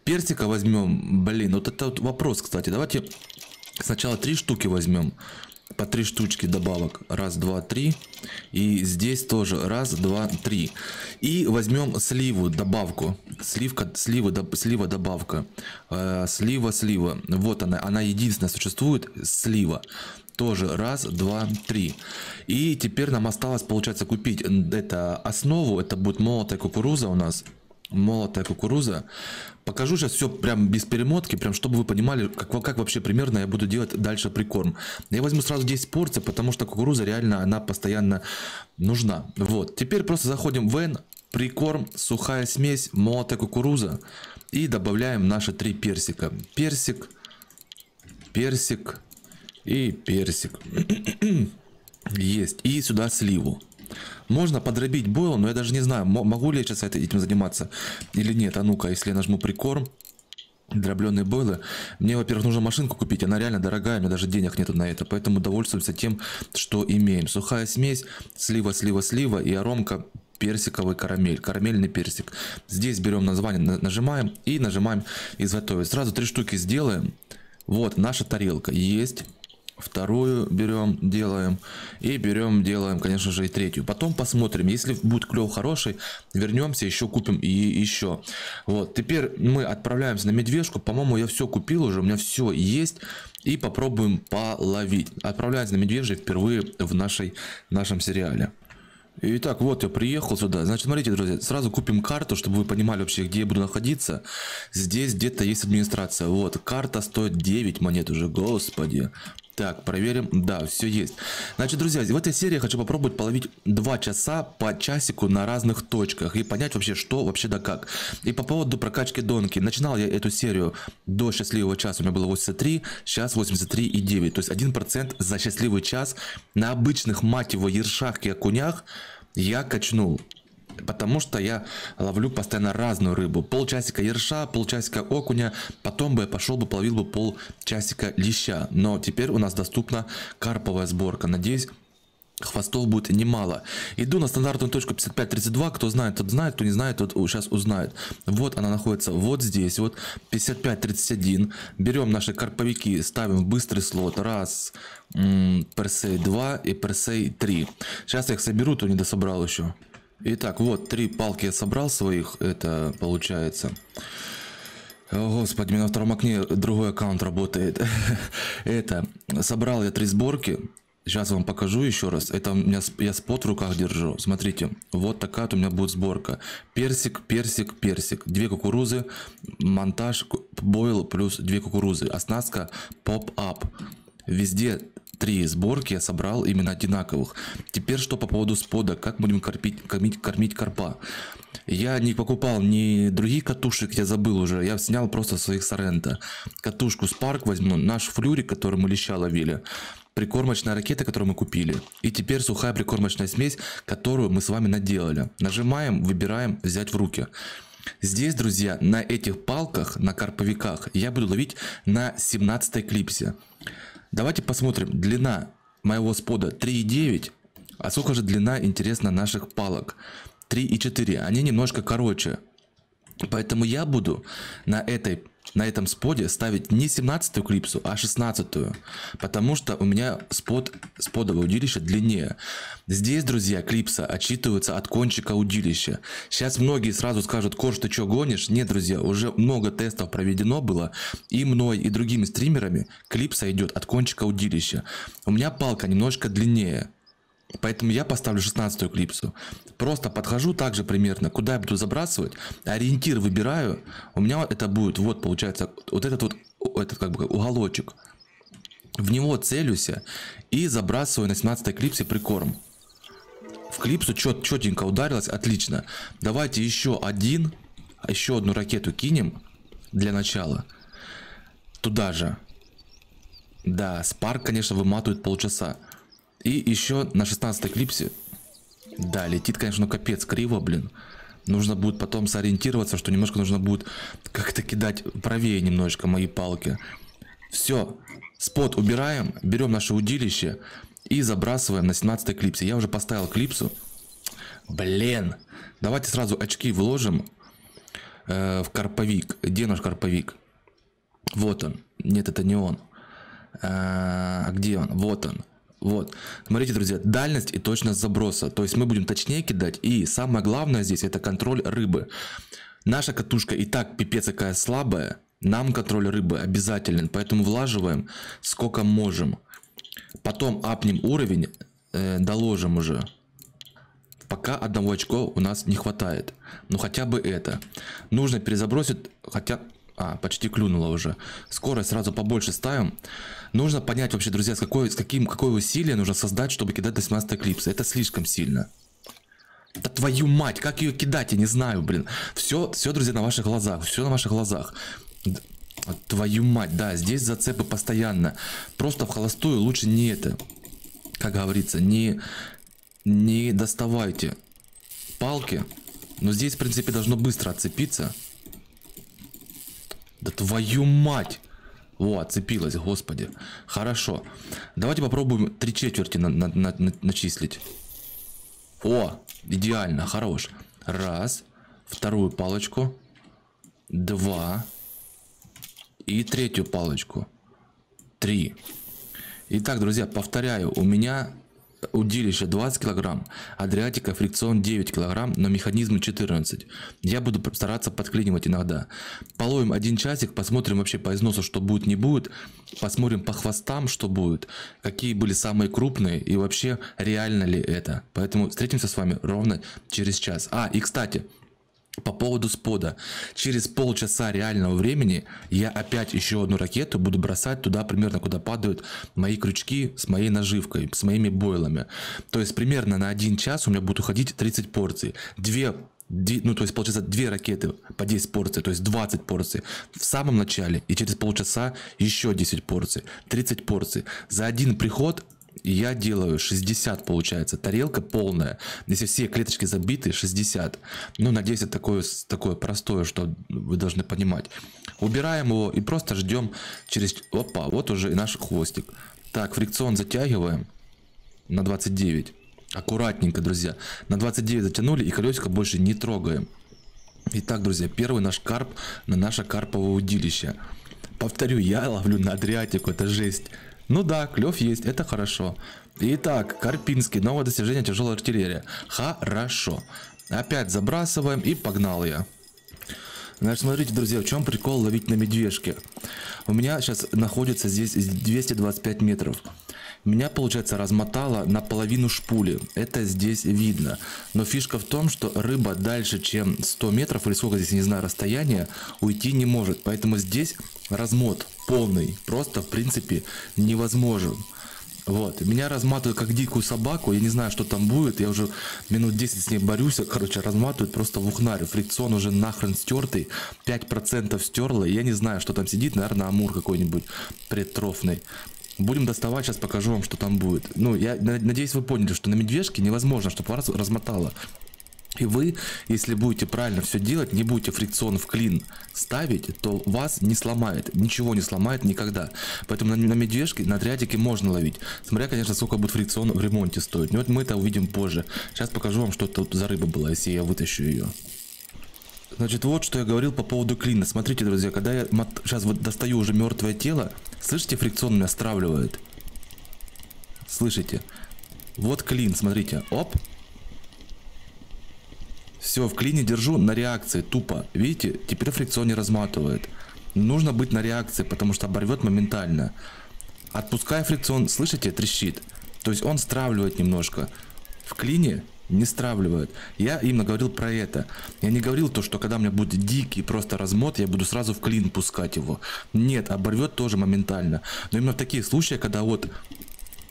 [SPEAKER 1] Персика возьмем, блин, вот это вот вопрос, кстати. Давайте сначала 3 штуки возьмем по три штучки добавок. Раз, два, три. И здесь тоже раз, два, три. И возьмем сливу, добавку. Сливка, слива, до, слива добавка. Э, слива, слива. Вот она. Она единственная существует. Слива. Тоже раз, два, три. И теперь нам осталось, получается, купить это основу. Это будет молотая кукуруза у нас молотая кукуруза. Покажу сейчас все прям без перемотки, прям чтобы вы понимали, как, как вообще примерно я буду делать дальше прикорм. Я возьму сразу 10 порций, потому что кукуруза реально, она постоянно нужна. Вот, теперь просто заходим в N, прикорм, сухая смесь, молотая кукуруза. И добавляем наши три персика. Персик, персик и персик. Есть. И сюда сливу. Можно подробить бойла, но я даже не знаю, могу ли я сейчас этим заниматься или нет. А ну-ка, если я нажму прикорм, дробленые бойлы. Мне, во-первых, нужно машинку купить, она реально дорогая, у меня даже денег нету на это, поэтому довольствуемся тем, что имеем. Сухая смесь, слива, слива, слива и аромка персиковый карамель, карамельный персик. Здесь берем название, нажимаем и нажимаем изготовить. Сразу три штуки сделаем. Вот наша тарелка есть вторую берем, делаем, и берем, делаем, конечно же, и третью. Потом посмотрим, если будет клев хороший, вернемся, еще купим и еще. Вот, теперь мы отправляемся на медвежку, по-моему, я все купил уже, у меня все есть, и попробуем половить. Отправляемся на медвежий впервые в нашей, нашем сериале. Итак, вот я приехал сюда. Значит, смотрите, друзья, сразу купим карту, чтобы вы понимали вообще, где я буду находиться. Здесь где-то есть администрация. Вот, карта стоит 9 монет уже, господи. Так, проверим. Да, все есть. Значит, друзья, в этой серии я хочу попробовать половить 2 часа по часику на разных точках и понять вообще, что вообще да как. И по поводу прокачки донки. Начинал я эту серию до счастливого часа, у меня было 83, сейчас 83,9. То есть 1% за счастливый час на обычных, мать его, ершах и окунях я качнул потому что я ловлю постоянно разную рыбу. Полчасика ерша, полчасика окуня, потом бы я пошел бы половил бы полчасика леща. Но теперь у нас доступна карповая сборка. Надеюсь, Хвостов будет немало. Иду на стандартную точку 5532. Кто знает, тот знает, кто не знает, тот сейчас узнает. Вот она находится вот здесь, вот 5531. Берем наши карповики, ставим в быстрый слот. Раз, персей 2 и персей 3. Сейчас я их соберу, то не дособрал еще. Итак, вот, три палки я собрал своих, это получается. О, господи, у меня на втором окне другой аккаунт работает. это, собрал я три сборки. Сейчас вам покажу еще раз. Это у меня, я спот в руках держу. Смотрите, вот такая у меня будет сборка. Персик, персик, персик. Две кукурузы, монтаж, бойл плюс две кукурузы. Оснастка, поп-ап. Везде три сборки я собрал именно одинаковых. Теперь что по поводу спода, как будем кормить, кормить, кормить карпа. Я не покупал ни других катушек, я забыл уже, я снял просто своих сарента Катушку Спарк возьму, наш флюрик, который мы леща ловили, прикормочная ракета, которую мы купили. И теперь сухая прикормочная смесь, которую мы с вами наделали. Нажимаем, выбираем «Взять в руки». Здесь, друзья, на этих палках, на карповиках, я буду ловить на 17 клипсе. Давайте посмотрим. Длина моего спода 3,9. А сколько же длина, интересно, наших палок? 3 и 4. Они немножко короче. Поэтому я буду на этой на этом споде ставить не 17 клипсу, а 16, потому что у меня спод, сподовое удилище длиннее. Здесь, друзья, клипса отчитывается от кончика удилища. Сейчас многие сразу скажут, Корж, ты что гонишь? Нет, друзья, уже много тестов проведено было, и мной, и другими стримерами клипса идет от кончика удилища. У меня палка немножко длиннее, Поэтому я поставлю 16 клипсу. Просто подхожу также примерно, куда я буду забрасывать, ориентир выбираю. У меня это будет, вот получается, вот этот вот этот как бы уголочек. В него целюсь и забрасываю на 17 клипсе прикорм. В клипсу чет, четенько ударилась, отлично. Давайте еще один, еще одну ракету кинем для начала. Туда же. Да, спарк, конечно, выматывает полчаса. И еще на 16 клипсе. Да, летит, конечно, ну капец, криво, блин. Нужно будет потом сориентироваться, что немножко нужно будет как-то кидать правее немножечко мои палки. Все, спот убираем, берем наше удилище и забрасываем на 17 клипсе. Я уже поставил клипсу. Блин, давайте сразу очки вложим э, в карповик. Где наш карповик? Вот он. Нет, это не он. Э, а, где он? Вот он. Вот. Смотрите, друзья, дальность и точность заброса. То есть мы будем точнее кидать. И самое главное здесь это контроль рыбы. Наша катушка и так пипец такая слабая. Нам контроль рыбы обязателен. Поэтому влаживаем сколько можем. Потом апнем уровень, э, доложим уже. Пока одного очко у нас не хватает. Ну хотя бы это. Нужно перезабросить, хотя... А, почти клюнуло уже. Скорость сразу побольше ставим. Нужно понять вообще, друзья, с, какой, с каким, какое усилие нужно создать, чтобы кидать до 17 эклипса. Это слишком сильно. Да твою мать, как ее кидать, я не знаю, блин. Все, все, друзья, на ваших глазах, все на ваших глазах. А твою мать, да, здесь зацепы постоянно. Просто в холостую лучше не это. Как говорится, не, не доставайте палки. Но здесь, в принципе, должно быстро отцепиться. Да твою мать! О, отцепилась, господи. Хорошо. Давайте попробуем три четверти на на на начислить. О, идеально, хорош. Раз. Вторую палочку. Два. И третью палочку. Три. Итак, друзья, повторяю, у меня Удилище 20 кг, Адриатика фрикцион 9 кг, но механизм 14. Я буду стараться подклинивать иногда. Половим один часик, посмотрим вообще по износу, что будет, не будет. Посмотрим по хвостам, что будет. Какие были самые крупные и вообще реально ли это. Поэтому встретимся с вами ровно через час. А, и кстати, по поводу спода. Через полчаса реального времени я опять еще одну ракету буду бросать туда, примерно куда падают мои крючки с моей наживкой, с моими бойлами. То есть примерно на один час у меня будут уходить 30 порций. Две ну, то есть, получается, две ракеты по 10 порций, то есть 20 порций в самом начале, и через полчаса еще 10 порций, 30 порций. За один приход я делаю 60, получается, тарелка полная. Если все клеточки забиты, 60. Ну, надеюсь, это такое, такое простое, что вы должны понимать. Убираем его и просто ждем через... Опа, вот уже и наш хвостик. Так, фрикцион затягиваем на 29. Аккуратненько, друзья. На 29 затянули и колесико больше не трогаем. Итак, друзья, первый наш карп на наше карповое удилище. Повторю, я ловлю на Адриатику, это жесть. Ну да, клев есть, это хорошо. Итак, Карпинский, новое достижение, тяжелой артиллерии. Хорошо. Опять забрасываем и погнал я. Значит, смотрите, друзья, в чем прикол ловить на медвежке. У меня сейчас находится здесь 225 метров. Меня, получается, размотало на половину шпули. Это здесь видно. Но фишка в том, что рыба дальше, чем 100 метров, или сколько здесь, не знаю, расстояние, уйти не может. Поэтому здесь размот полный. Просто, в принципе, невозможен. Вот, меня разматывают как дикую собаку, я не знаю, что там будет, я уже минут 10 с ней борюсь, короче, разматывают просто в ухнаре, фрикцион уже нахрен стертый, 5% стерло, я не знаю, что там сидит, наверное, амур какой-нибудь предтрофный. Будем доставать, сейчас покажу вам, что там будет. Ну, я надеюсь, вы поняли, что на медвежке невозможно, чтобы вас размотало. И вы, если будете правильно все делать, не будете фрикцион в клин ставить, то вас не сломает, ничего не сломает никогда. Поэтому на, на медвежке, на дрядике можно ловить. Смотря, конечно, сколько будет фрикцион в ремонте стоить. Но ну, вот мы это увидим позже. Сейчас покажу вам, что тут за рыба была, если я вытащу ее. Значит, вот что я говорил по поводу клина. Смотрите, друзья, когда я сейчас вот достаю уже мертвое тело, слышите, фрикцион меня стравливает. Слышите? Вот клин, смотрите. Оп. Все, в клине держу на реакции, тупо. Видите, теперь фрикцион не разматывает. Нужно быть на реакции, потому что оборвет моментально. Отпуская фрикцион, слышите, трещит. То есть он стравливает немножко. В клине не стравливают. Я именно говорил про это. Я не говорил то, что когда у меня будет дикий просто размот, я буду сразу в клин пускать его. Нет, оборвет тоже моментально. Но именно в такие случаи, когда вот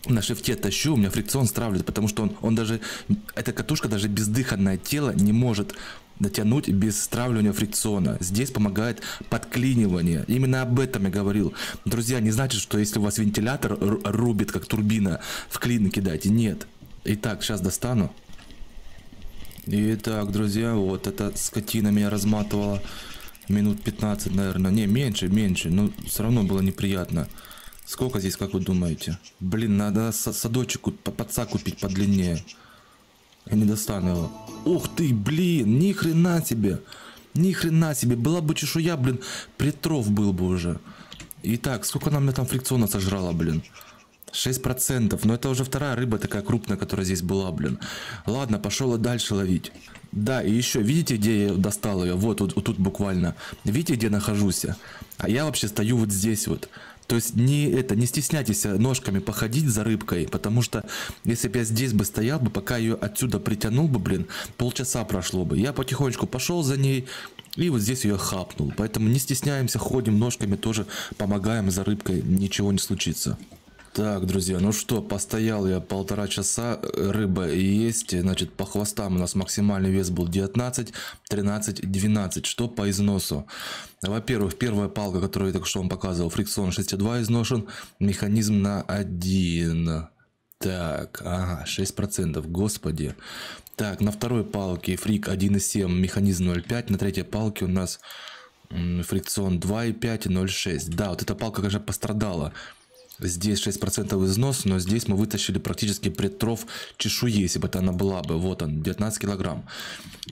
[SPEAKER 1] на шифте тащу, у меня фрикцион стравливает, потому что он, он даже, эта катушка даже бездыханное тело не может дотянуть без стравливания фрикциона. Здесь помогает подклинивание. Именно об этом я говорил. Друзья, не значит, что если у вас вентилятор рубит, как турбина, в клин кидайте. Нет. Итак, сейчас достану. Итак, друзья, вот эта скотина меня разматывала минут 15, наверное. Не, меньше, меньше, но все равно было неприятно. Сколько здесь, как вы думаете? Блин, надо садочек подца купить подлиннее. Я не достану его. Ух ты, блин, ни хрена себе. Ни хрена себе, была бы чешуя, блин, притров был бы уже. Итак, сколько она мне там фрикциона сожрала, блин. 6%. Но это уже вторая рыба такая крупная, которая здесь была, блин. Ладно, пошел и дальше ловить. Да, и еще, видите, где я достал ее? Вот, вот, вот тут буквально. Видите, где нахожусь? А я вообще стою вот здесь вот. То есть не это, не стесняйтесь ножками походить за рыбкой, потому что если бы я здесь бы стоял бы, пока ее отсюда притянул бы, блин, полчаса прошло бы. Я потихонечку пошел за ней и вот здесь ее хапнул. Поэтому не стесняемся, ходим ножками тоже, помогаем за рыбкой, ничего не случится. Так, друзья, ну что, постоял я полтора часа, э, рыба есть, значит, по хвостам у нас максимальный вес был 19, 13, 12, что по износу? Во-первых, первая палка, которую я так что вам показывал, фрикцион 6,2 изношен, механизм на 1, так, ага, 6%, господи. Так, на второй палке фрик 1,7, механизм 0,5, на третьей палке у нас фрикцион 2,5 и 0,6. Да, вот эта палка, конечно, пострадала. Здесь 6% износ, но здесь мы вытащили практически предтров чешуи, если бы это она была бы. Вот он, 19 килограмм.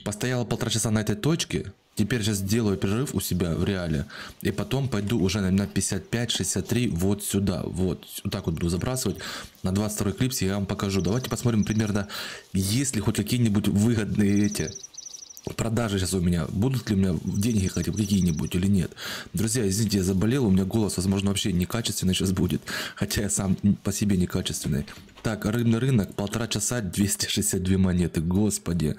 [SPEAKER 1] Постояла полтора часа на этой точке. Теперь сейчас сделаю перерыв у себя в реале. И потом пойду уже на 55-63 вот сюда. Вот, вот так вот буду забрасывать. На 22 клипсе я вам покажу. Давайте посмотрим примерно, есть ли хоть какие-нибудь выгодные эти продажи сейчас у меня, будут ли у меня деньги хотя какие-нибудь или нет. Друзья, извините, я заболел, у меня голос, возможно, вообще некачественный сейчас будет, хотя я сам по себе некачественный. Так, рыбный рынок, полтора часа, 262 монеты, господи.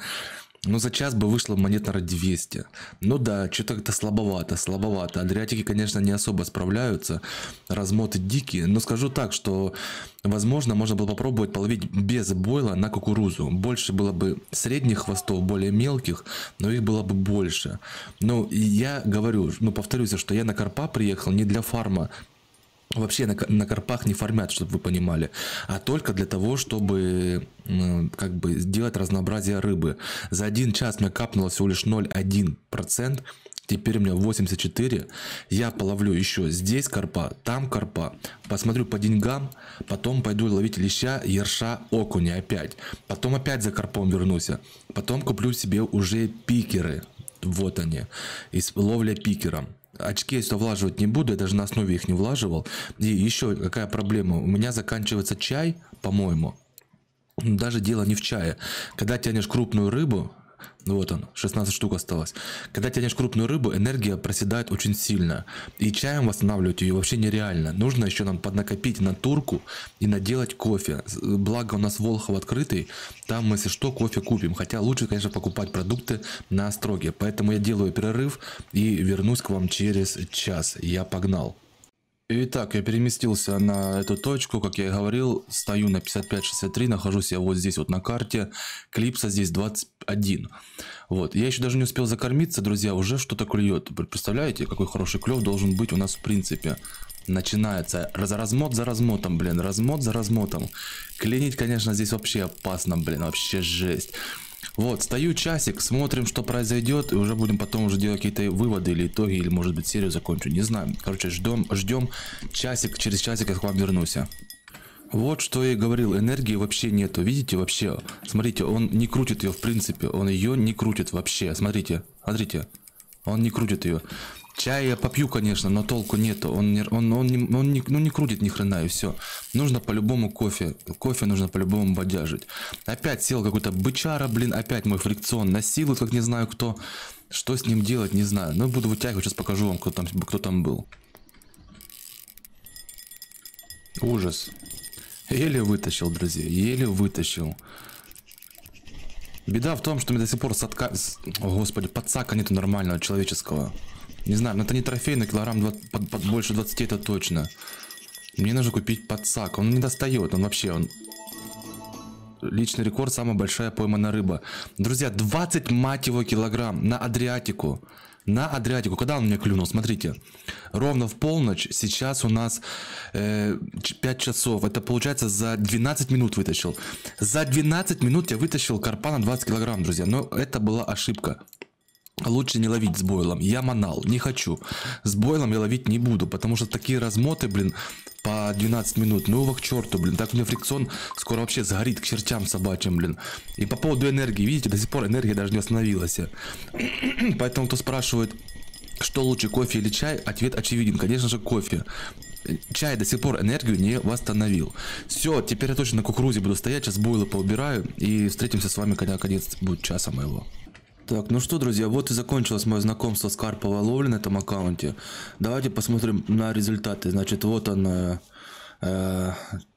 [SPEAKER 1] Ну, за час бы вышло монет, наверное, 200. Ну да, что-то как-то слабовато, слабовато. Адриатики, конечно, не особо справляются. Размоты дикие. Но скажу так, что, возможно, можно было попробовать половить без бойла на кукурузу. Больше было бы средних хвостов, более мелких, но их было бы больше. Но ну, я говорю, ну, повторюсь, что я на Карпа приехал не для фарма, Вообще на, на карпах не фармят, чтобы вы понимали, а только для того, чтобы как бы делать разнообразие рыбы. За один час мне капнуло всего лишь 0,1%. Теперь у меня 84. Я половлю еще здесь карпа, там карпа. Посмотрю по деньгам. Потом пойду ловить леща, ерша, окуня опять. Потом опять за карпом вернусь. Потом куплю себе уже пикеры. Вот они. Из ловля пикером. Очки я сюда влаживать не буду, я даже на основе их не влаживал. И еще какая проблема? У меня заканчивается чай, по-моему. Даже дело не в чае. Когда тянешь крупную рыбу, ну вот он, 16 штук осталось. Когда тянешь крупную рыбу, энергия проседает очень сильно. И чаем восстанавливать ее вообще нереально. Нужно еще нам поднакопить на турку и наделать кофе. Благо у нас Волхов открытый, там мы, если что, кофе купим. Хотя лучше, конечно, покупать продукты на строге, Поэтому я делаю перерыв и вернусь к вам через час. Я погнал. Итак, я переместился на эту точку, как я и говорил, стою на 5563, нахожусь я вот здесь вот на карте, клипса здесь 21. Вот, я еще даже не успел закормиться, друзья, уже что-то клюет. Представляете, какой хороший клев должен быть у нас в принципе. Начинается за размот за размотом, блин, размот за размотом. Клинить, конечно, здесь вообще опасно, блин, вообще жесть. Вот, стою часик, смотрим, что произойдет, и уже будем потом уже делать какие-то выводы или итоги, или может быть серию закончу, не знаю. Короче, ждем, ждем часик, через часик я к вам вернусь. Вот что я и говорил, энергии вообще нету, видите, вообще, смотрите, он не крутит ее в принципе, он ее не крутит вообще, смотрите, смотрите, он не крутит ее. Чай я попью, конечно, но толку нету. Он не, он, он, не, он не, ну, не крутит ни хрена, и все. Нужно по-любому кофе. Кофе нужно по-любому бодяжить. Опять сел какой-то бычара, блин, опять мой фрикцион насилует, как не знаю кто. Что с ним делать, не знаю. Но ну, буду вытягивать, сейчас покажу вам, кто там, кто там был. Ужас. Еле вытащил, друзья, еле вытащил. Беда в том, что мне до сих пор садка... О, господи, подсака нету нормального, человеческого. Не знаю, но это не трофей, на килограмм 20, под, под, больше 20 это точно. Мне нужно купить подсак. Он не достает, он вообще, он... Личный рекорд, самая большая пойманная рыба. Друзья, 20, мать его, килограмм на Адриатику. На Адриатику. Когда он мне клюнул? Смотрите. Ровно в полночь. Сейчас у нас э, 5 часов. Это получается за 12 минут вытащил. За 12 минут я вытащил карпа на 20 килограмм, друзья. Но это была ошибка. Лучше не ловить с бойлом. Я манал, не хочу. С бойлом я ловить не буду, потому что такие размоты, блин, по 12 минут. Ну его к черту, блин. Так у меня фрикцион скоро вообще сгорит к чертям собачьим, блин. И по поводу энергии, видите, до сих пор энергия даже не остановилась. Поэтому кто спрашивает, что лучше, кофе или чай, ответ очевиден. Конечно же, кофе чай до сих пор энергию не восстановил. Все, теперь я точно на кукурузе буду стоять, сейчас бойлы поубираю и встретимся с вами, когда конец будет часа моего. Так, ну что, друзья, вот и закончилось мое знакомство с Карповой ловли на этом аккаунте. Давайте посмотрим на результаты. Значит, вот он... Э,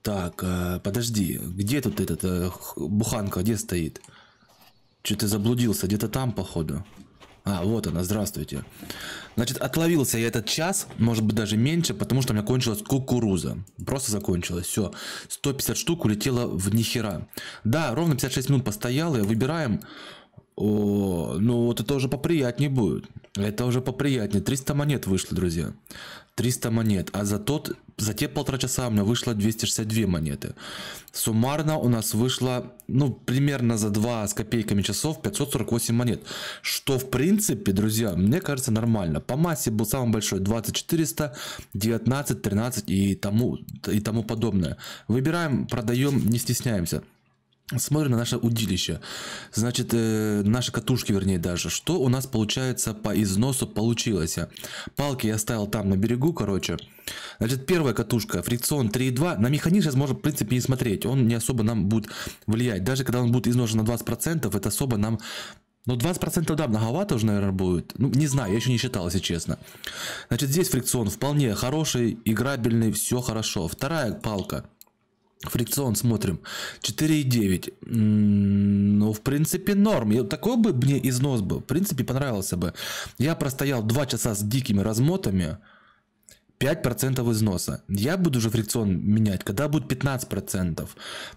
[SPEAKER 1] так, э, подожди, где тут этот э, буханка, где стоит? что ты заблудился, где-то там, походу. А, вот она, здравствуйте. Значит, отловился я этот час, может быть даже меньше, потому что у меня кончилась кукуруза. Просто закончилась, все. 150 штук улетело в нихера. Да, ровно 56 минут постоял, и выбираем о, ну вот это уже поприятнее будет. Это уже поприятнее. 300 монет вышло, друзья. 300 монет. А за, тот, за те полтора часа у меня вышло 262 монеты. Суммарно у нас вышло, ну, примерно за 2 с копейками часов 548 монет. Что, в принципе, друзья, мне кажется, нормально. По массе был самый большой 2400, 19, 13 и тому, и тому подобное. Выбираем, продаем, не стесняемся. Смотрим на наше удилище. Значит, э, наши катушки, вернее, даже. Что у нас, получается, по износу получилось? Палки я ставил там на берегу, короче. Значит, первая катушка, фрикцион 3.2. На механизм сейчас можно, в принципе, не смотреть. Он не особо нам будет влиять. Даже когда он будет изношен на 20%, это особо нам... Ну, 20% да, многовато уже, наверное, будет. Ну, не знаю, я еще не считал, если честно. Значит, здесь фрикцион вполне хороший, играбельный, все хорошо. Вторая палка Фрикцион смотрим. 4,9. Ну, в принципе, норм. Я, такой бы мне износ был. В принципе, понравился бы. Я простоял 2 часа с дикими размотами. 5% износа. Я буду уже фрикцион менять, когда будет 15%.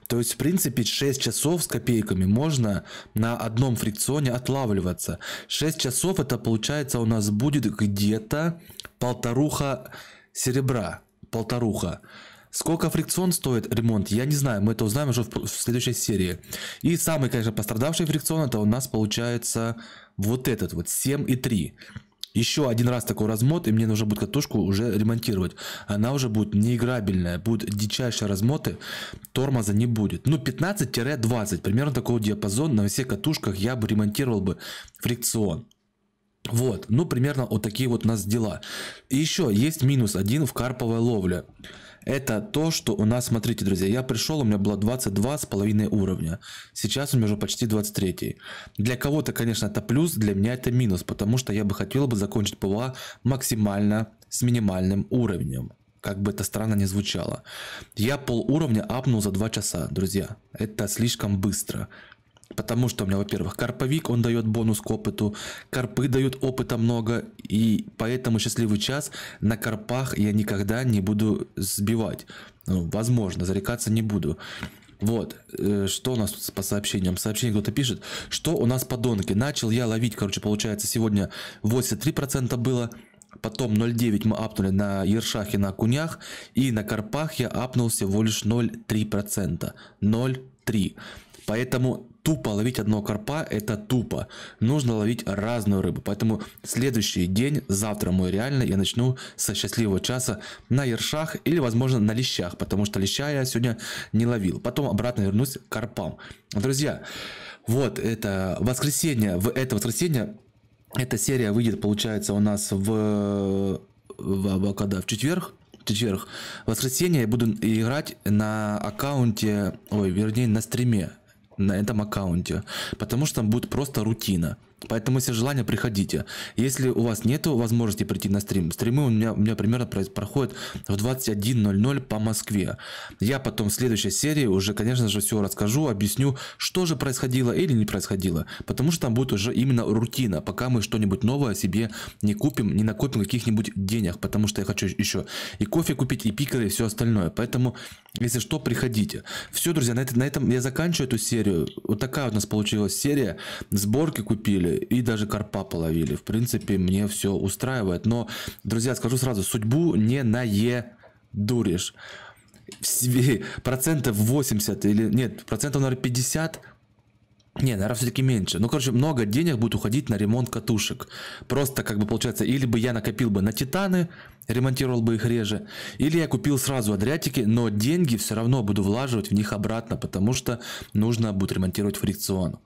[SPEAKER 1] То есть, в принципе, 6 часов с копейками можно на одном фрикционе отлавливаться. 6 часов это получается у нас будет где-то полторуха серебра. Полторуха. Сколько фрикцион стоит ремонт, я не знаю, мы это узнаем уже в, в следующей серии. И самый, конечно, пострадавший фрикцион, это у нас получается вот этот вот, 7,3. Еще один раз такой размот, и мне нужно будет катушку уже ремонтировать. Она уже будет неиграбельная, будут дичайшие размоты, тормоза не будет. Ну, 15-20, примерно такой диапазон на всех катушках я бы ремонтировал бы фрикцион. Вот, ну, примерно вот такие вот у нас дела. И еще есть минус один в карповой ловле. Это то, что у нас, смотрите, друзья, я пришел, у меня было 22 с половиной уровня. Сейчас у меня уже почти 23. Для кого-то, конечно, это плюс, для меня это минус, потому что я бы хотел бы закончить ПВА максимально с минимальным уровнем. Как бы это странно не звучало. Я пол уровня апнул за 2 часа, друзья. Это слишком быстро. Потому что у меня, во-первых, карповик, он дает бонус к опыту, карпы дают опыта много, и поэтому счастливый час на карпах я никогда не буду сбивать. Ну, возможно, зарекаться не буду. Вот, э, что у нас тут по сообщениям? Сообщение кто-то пишет, что у нас подонки. Начал я ловить, короче, получается, сегодня 83% было, потом 0,9 мы апнули на ершах и на кунях, и на карпах я апнул всего лишь 0,3%. 0,3%. Поэтому тупо ловить одного карпа, это тупо. Нужно ловить разную рыбу. Поэтому следующий день, завтра мой реально, я начну со счастливого часа на ершах или, возможно, на лещах, потому что леща я сегодня не ловил. Потом обратно вернусь к карпам. Друзья, вот это воскресенье, в это воскресенье эта серия выйдет, получается, у нас в, в, в когда, в четверг, четверг. В воскресенье я буду играть на аккаунте, ой, вернее, на стриме на этом аккаунте, потому что там будет просто рутина. Поэтому, если желание, приходите. Если у вас нет возможности прийти на стрим, стримы у меня, у меня примерно проходят в 21.00 по Москве. Я потом в следующей серии уже, конечно же, все расскажу, объясню, что же происходило или не происходило. Потому что там будет уже именно рутина, пока мы что-нибудь новое себе не купим, не накопим каких-нибудь денег. Потому что я хочу еще и кофе купить, и пикеры, и все остальное. Поэтому, если что, приходите. Все, друзья, на, это, на этом я заканчиваю эту серию. Вот такая у нас получилась серия. Сборки купили и даже карпа половили. В принципе, мне все устраивает. Но, друзья, скажу сразу, судьбу не наедуришь. Процентов 80 или нет, процентов, наверное, 50 не, наверное, все-таки меньше. Ну, короче, много денег будет уходить на ремонт катушек. Просто, как бы, получается, или бы я накопил бы на Титаны, ремонтировал бы их реже, или я купил сразу Адриатики, но деньги все равно буду влаживать в них обратно, потому что нужно будет ремонтировать фрикцион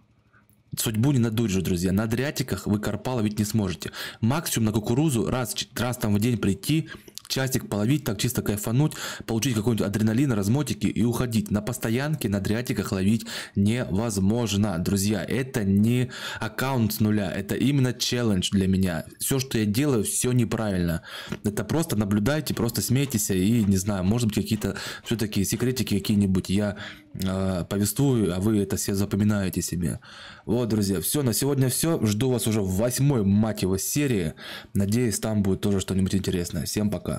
[SPEAKER 1] судьбу не надуришь, друзья. На дрятиках вы карпа ловить не сможете. Максимум на кукурузу раз, раз там в день прийти, часик половить, так чисто кайфануть, получить какой-нибудь адреналин, размотики и уходить. На постоянке, на дрятиках ловить невозможно, друзья. Это не аккаунт с нуля, это именно челлендж для меня. Все, что я делаю, все неправильно. Это просто наблюдайте, просто смейтесь и, не знаю, может быть, какие-то все-таки секретики какие-нибудь я э, повествую, а вы это все запоминаете себе. Вот, друзья, все, на сегодня все. Жду вас уже в восьмой, мать его, серии. Надеюсь, там будет тоже что-нибудь интересное. Всем пока.